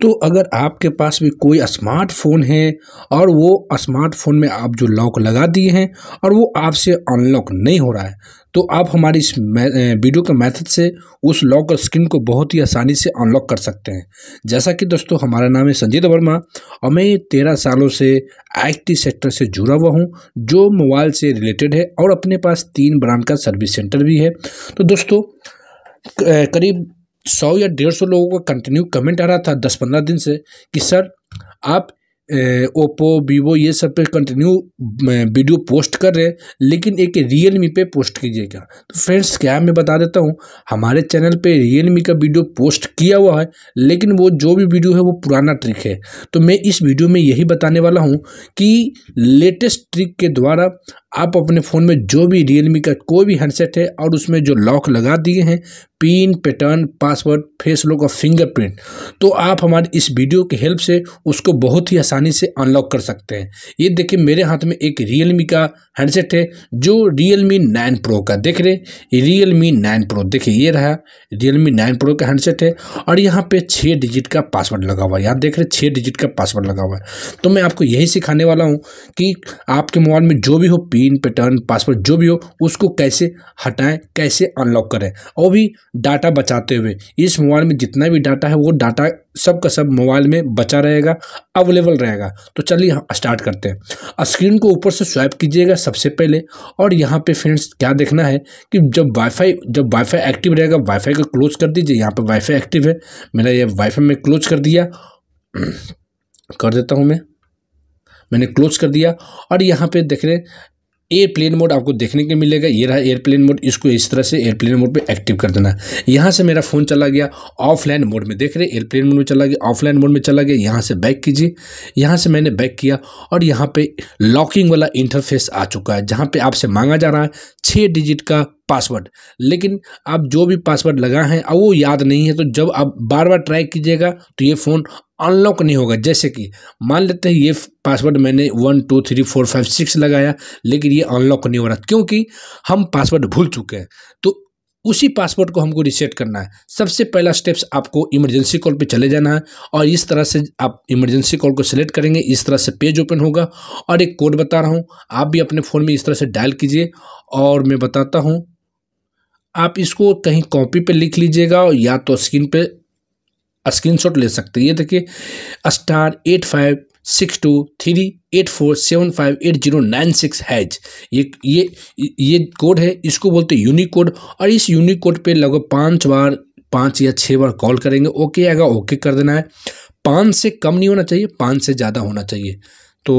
दोस्तों अगर आपके पास भी कोई स्मार्टफ़ोन है और वो स्मार्टफ़ोन में आप जो लॉक लगा दिए हैं और वो आपसे अनलॉक नहीं हो रहा है तो आप हमारी इस वीडियो के मेथड से उस लॉक स्क्रीन को बहुत ही आसानी से अनलॉक कर सकते हैं जैसा कि दोस्तों हमारा नाम है संजीत वर्मा और मैं तेरह सालों से आईटी सेक्टर से जुड़ा हुआ हूं जो मोबाइल से रिलेटेड है और अपने पास तीन ब्रांड का सर्विस सेंटर भी है तो दोस्तों करीब सौ या डेढ़ सौ लोगों का कंटिन्यू कमेंट आ रहा था दस पंद्रह दिन से कि सर आप ओप्पो वीवो ये सब पे कंटिन्यू वीडियो पोस्ट कर रहे हैं लेकिन एक रियल मी पे पोस्ट कीजिएगा तो फ्रेंड्स क्या मैं बता देता हूँ हमारे चैनल पे रियल मी का वीडियो पोस्ट किया हुआ है लेकिन वो जो भी वीडियो है वो पुराना ट्रिक है तो मैं इस वीडियो में यही बताने वाला हूँ कि लेटेस्ट ट्रिक के द्वारा आप अपने फ़ोन में जो भी रियलमी का कोई भी हैंडसेट है और उसमें जो लॉक लगा दिए हैं pin pattern password face lock और फिंगरप्रिंट तो आप हमारे इस वीडियो की हेल्प से उसको बहुत ही आसानी से अनलॉक कर सकते हैं ये देखिए मेरे हाथ में एक रियलमी का हैंडसेट है जो रियलमी नाइन प्रो का देख रहे रियलमी नाइन प्रो देखिए ये रहा रियलमी नाइन प्रो का हैंडसेट है और यहाँ पर छः डिजिट का पासवर्ड लगा हुआ है यहाँ देख रहे छः डिजिट का पासवर्ड लगा हुआ है तो मैं आपको यही सिखाने वाला हूँ कि आपके मोबाइल में जो भी हो पिन पिन पैटर्न पासवर्ड जो भी हो उसको कैसे हटाएं कैसे अनलॉक करें और भी डाटा बचाते हुए इस मोबाइल में जितना भी डाटा है वो डाटा सब का सब मोबाइल में बचा रहेगा अवेलेबल रहेगा तो चलिए हम स्टार्ट करते हैं स्क्रीन को ऊपर से स्वाइप कीजिएगा सबसे पहले और यहाँ पे फ्रेंड्स क्या देखना है कि जब वाईफाई जब वाईफाई एक्टिव रहेगा वाईफाई को क्लोज कर दीजिए यहाँ पे वाईफाई एक्टिव है मेरा ये वाईफाई में क्लोज कर दिया कर देता हूँ मैं मैंने क्लोज कर दिया और यहाँ पे देख रहे एयरप्लेन मोड आपको देखने के मिलेगा ये रहा एयरप्लेन मोड इसको इस तरह से एयरप्लेन मोड पे एक्टिव कर देना यहाँ से मेरा फ़ोन चला गया ऑफलाइन मोड में देख रहे एयरप्लेन मोड में चला गया ऑफलाइन मोड में चला गया यहाँ से बैक कीजिए यहाँ से मैंने बैक किया और यहाँ पे लॉकिंग वाला इंटरफेस आ चुका है जहाँ पर आपसे मांगा जा रहा है छः डिजिट का पासवर्ड लेकिन आप जो भी पासवर्ड लगा है अब वो याद नहीं है तो जब आप बार बार ट्राई कीजिएगा तो ये फ़ोन अनलॉक नहीं होगा जैसे कि मान लेते हैं ये पासवर्ड मैंने one two three four five six लगाया लेकिन ये अनलॉक नहीं हो रहा क्योंकि हम पासवर्ड भूल चुके हैं तो उसी पासवर्ड को हमको रिसेट करना है सबसे पहला स्टेप्स आपको इमरजेंसी कॉल पे चले जाना है और इस तरह से आप इमरजेंसी कॉल को सिलेक्ट करेंगे इस तरह से पेज ओपन होगा और एक कोड बता रहा हूँ आप भी अपने फ़ोन में इस तरह से डायल कीजिए और मैं बताता हूँ आप इसको कहीं कॉपी पे लिख लीजिएगा या तो स्क्रीन पे स्क्रीनशॉट ले सकते हैं ये देखिए star eight five six two three eight four seven five eight zero nine six hash ये ये ये कोड है इसको बोलते हैं यूनिक कोड और इस यूनिक कोड पे लगभग पाँच बार पाँच या छः बार कॉल करेंगे ओके आएगा ओके कर देना है पाँच से कम नहीं होना चाहिए पाँच से ज़्यादा होना चाहिए तो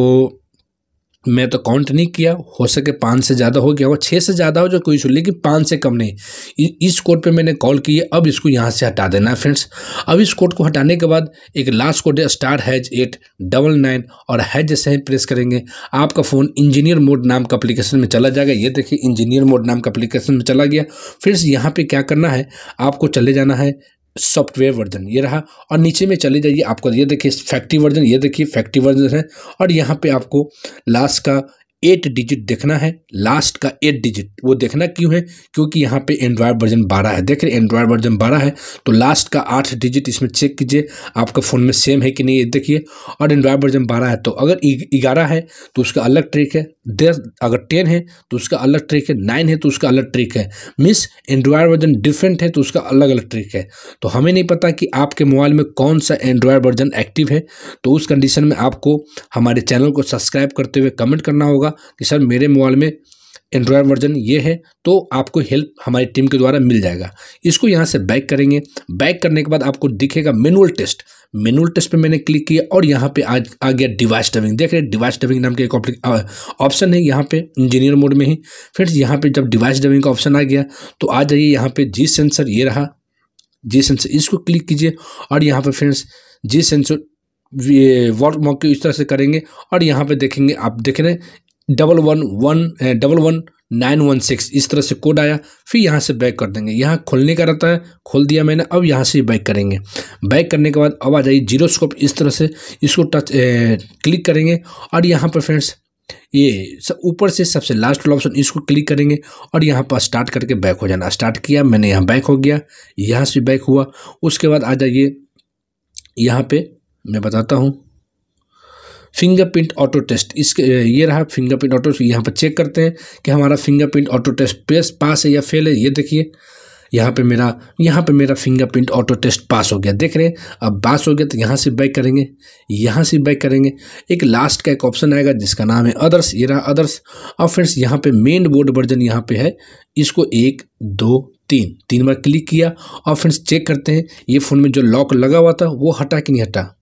मैं तो काउंट नहीं किया हो सके पाँच से ज़्यादा हो गया हो छः से ज़्यादा हो जो कोई सुन लेकिन पाँच से कम नहीं इस कोड पे मैंने कॉल की है अब इसको यहाँ से हटा देना है फ्रेंड्स अब इस कोड को हटाने के बाद एक लास्ट कोड है star hash eight double nine और हैज जैसे ही प्रेस करेंगे आपका फ़ोन इंजीनियर मोड नाम का अप्लीकेशन में चला जाएगा ये देखिए इंजीनियर मोड नाम का अप्लीकेशन में चला गया फ्रेंड्स यहाँ पर क्या करना है आपको चले जाना है सॉफ्टवेयर वर्जन ये रहा और नीचे में चले जाइए आपको ये देखिए फैक्ट्री वर्जन ये देखिए फैक्ट्री वर्जन है और यहाँ पे आपको लास्ट का एट डिजिट देखना है लास्ट का एट डिजिट वो देखना क्यों है क्योंकि यहाँ पे एंड्रॉयड वर्जन बारह है देख रहे एंड्रॉयड वर्जन बारह है तो लास्ट का आठ डिजिट इसमें चेक कीजिए आपका फ़ोन में सेम है कि नहीं ये देखिए और एंड्रॉयड वर्जन बारह है तो अगर ग्यारह है तो उसका अलग ट्रिक है दस अगर टेन है तो उसका अलग ट्रिक है नाइन है तो उसका अलग ट्रिक है मिस एंड्रॉयड वर्जन डिफरेंट है तो उसका अलग अलग ट्रिक है तो हमें नहीं पता कि आपके मोबाइल में कौन सा एंड्रॉयड वर्जन एक्टिव है तो उस कंडीशन में आपको हमारे चैनल को सब्सक्राइब करते हुए कमेंट करना होगा होगा कि सर मेरे मोबाइल में एंड्रॉयड वर्जन ये है तो आपको हेल्प हमारी टीम के द्वारा मिल जाएगा इसको यहाँ से बैक करेंगे बैक करने के बाद आपको दिखेगा मेनुअल टेस्ट मेनुअल टेस्ट पे मैंने क्लिक किया और यहाँ पे आ, आ गया डिवाइस डबिंग देख रहे हैं डिवाइस डबिंग नाम के एक ऑप्शन है यहाँ पे इंजीनियर मोड में ही फ्रेंड्स यहाँ पर जब डिवाइस डबिंग का ऑप्शन आ गया तो आ जाइए यहाँ पर जी सेंसर ये रहा जी सेंसर इसको क्लिक कीजिए और यहाँ पर friends G sensor work mock इस तरह से करेंगे और यहाँ पे देखेंगे आप देख रहे हैं double one one double one nine one six इस तरह से कोड आया फिर यहाँ से बैक कर देंगे यहाँ खोलने का रहता है खोल दिया मैंने अब यहाँ से बैक करेंगे बैक करने के बाद अब आ जाइए जीरो स्कोप इस तरह से इसको टच क्लिक करेंगे और यहाँ पर फ्रेंड्स ये सब ऊपर से सबसे लास्ट वाला ऑप्शन इसको क्लिक करेंगे और यहाँ पर स्टार्ट करके बैक हो जाना स्टार्ट किया मैंने यहाँ बैक हो गया यहाँ से बैक हुआ उसके बाद आ जाइए यहाँ पर मैं बताता हूँ फिंगरप्रिंट ऑटो टेस्ट इसके ये रहा फिंगरप्रिंट ऑटो यहाँ पर चेक करते हैं कि हमारा fingerprint auto test pace pass है या फेल है ये देखिए यहाँ पे मेरा यहाँ पे मेरा फिंगरप्रिंट ऑटो टेस्ट पास हो गया देख रहे हैं अब पास हो गया तो यहाँ से बैक करेंगे यहाँ से बैक करेंगे एक लास्ट का एक ऑप्शन आएगा जिसका नाम है अदर्स ये रहा अदर्स और फ्रेंड्स यहाँ पे मेन बोर्ड वर्जन यहाँ पे है इसको एक दो तीन तीन बार क्लिक किया और फ्रेंड्स चेक करते हैं ये फ़ोन में जो लॉक लगा हुआ था वो हटा कि नहीं हटा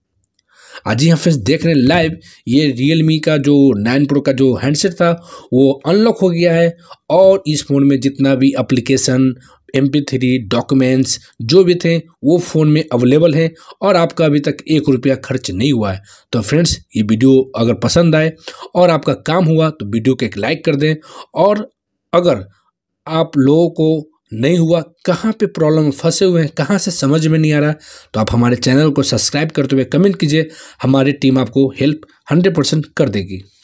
आज ही हम फ्रेंड्स देख रहे हैं लाइव ये मी का जो नाइन प्रो का जो हैंडसेट था वो अनलॉक हो गया है और इस फ़ोन में जितना भी अप्लीकेशन एम थ्री डॉक्यूमेंट्स जो भी थे वो फ़ोन में अवेलेबल हैं और आपका अभी तक एक रुपया खर्च नहीं हुआ है तो फ्रेंड्स ये वीडियो अगर पसंद आए और आपका काम हुआ तो वीडियो को एक लाइक कर दें और अगर आप लोगों को नहीं हुआ कहाँ पे प्रॉब्लम फंसे हुए हैं कहाँ से समझ में नहीं आ रहा तो आप हमारे चैनल को सब्सक्राइब करते हुए कमेंट कीजिए हमारी टीम आपको हेल्प हंड्रेड परसेंट कर देगी